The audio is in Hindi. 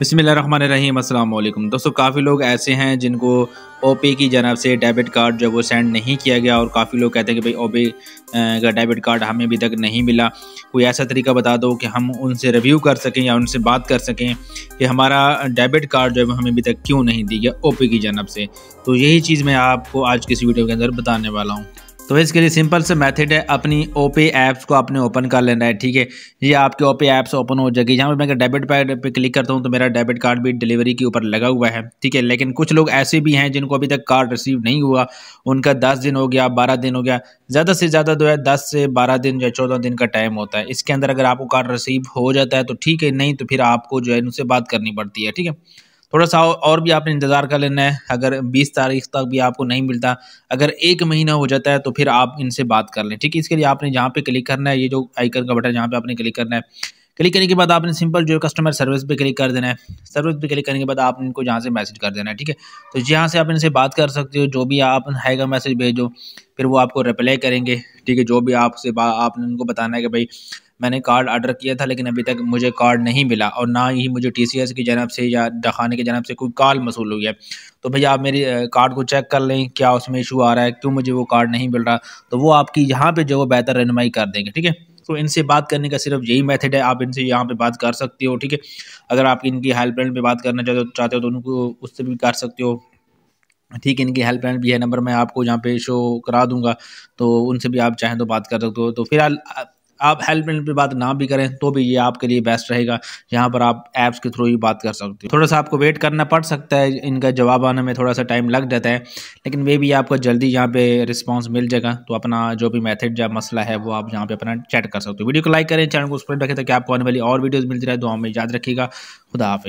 बसमीम अल्लाम दोस्तों काफ़ी लोग ऐसे हैं जिनको ओ पे की जनाब से डेबिट कार्ड जो वो सेंड नहीं किया गया और काफ़ी लोग कहते हैं कि भाई ओ पे का डेबिट कार्ड हमें अभी तक नहीं मिला कोई ऐसा तरीका बता दो कि हम उनसे रिव्यू कर सकें या उनसे बात कर सकें कि हमारा डेबिट कार्ड जो है हमें अभी तक क्यों नहीं दी गया ओ पे की जानब से तो यही चीज़ मैं आपको आज की इस वीडियो के अंदर बताने वाला हूँ तो इसके लिए सिंपल से मेथड है अपनी ओपे ऐप्स को आपने ओपन कर लेना है ठीक है ये आपके ओपे ऐप्स ओपन हो जाएगी जहाँ पर मैं डेबिट कार्ड पे क्लिक करता हूँ तो मेरा डेबिट कार्ड भी डिलीवरी के ऊपर लगा हुआ है ठीक है लेकिन कुछ लोग ऐसे भी हैं जिनको अभी तक कार्ड रिसीव नहीं हुआ उनका दस दिन हो गया बारह दिन हो गया ज़्यादा से ज़्यादा जो है दस से बारह दिन या चौदह दिन का टाइम होता है इसके अंदर अगर आपको कार्ड रिसीव हो जाता है तो ठीक है नहीं तो फिर आपको जो है उनसे बात करनी पड़ती है ठीक है थोड़ा सा और भी आपने इंतज़ार कर लेना है अगर बीस तारीख तक भी आपको नहीं मिलता अगर एक महीना हो जाता है तो फिर आप इनसे बात कर लें ठीक है इसके लिए आपने जहाँ पर क्लिक करना है ये जो आइकन का बटन जहाँ पे आपने क्लिक करना है क्लिक करने के बाद आपने सिंपल जो कस्टमर सर्विस पे क्लिक कर देना है सर्विस पे क्लिक करने के बाद आपने इनको जहाँ से मैसेज कर देना है ठीक है तो यहाँ से आप इनसे बात कर सकते हो जो भी आप हैगा मैसेज भेजो फिर वो आपको रिप्लाई करेंगे ठीक है जो भी आपसे आपने उनको बताना है कि भाई मैंने कार्ड आर्डर किया था लेकिन अभी तक मुझे कार्ड नहीं मिला और ना ही मुझे टी की जनाब से या दखाने की जनाब से कोई कॉल मसूल हुई है तो भैया आप मेरी कार्ड को चेक कर लें क्या उसमें इशू आ रहा है क्यों मुझे वो कार्ड नहीं मिल रहा तो वो आपकी यहाँ पर जो बेहतर रहनमाई कर देंगे ठीक है तो इनसे बात करने का सिर्फ यही मेथड है आप इनसे यहाँ पे बात कर सकते हो ठीक है अगर आप इनकी हेल्पलाइन पे बात करना चाहते हो चाहते हो तो उनको उससे भी कर सकते हो ठीक है इनकी हेल्पलाइन भी है नंबर मैं आपको यहाँ पे शो करा दूंगा तो उनसे भी आप चाहें तो बात कर सकते हो तो फिलहाल आप हेल्पलाइन पे बात ना भी करें तो भी ये आपके लिए बेस्ट रहेगा यहाँ पर आप ऐप्स के थ्रू ही बात कर सकते हो थोड़ा सा आपको वेट करना पड़ सकता है इनका जवाब आने में थोड़ा सा टाइम लग जाता है लेकिन वे भी आपको जल्दी यहाँ पे रिस्पॉन्स मिल जाएगा तो अपना जो भी मेथड या मसला है वो आप यहाँ पर अपना चैट कर सकते हो वीडियो को लाइक करें चैनल को स्प्रेड रखें ताकि आपको आने वाली और वीडियोज़ मिलती रहे तो हमें याद रखिएगा खुदा हाफ़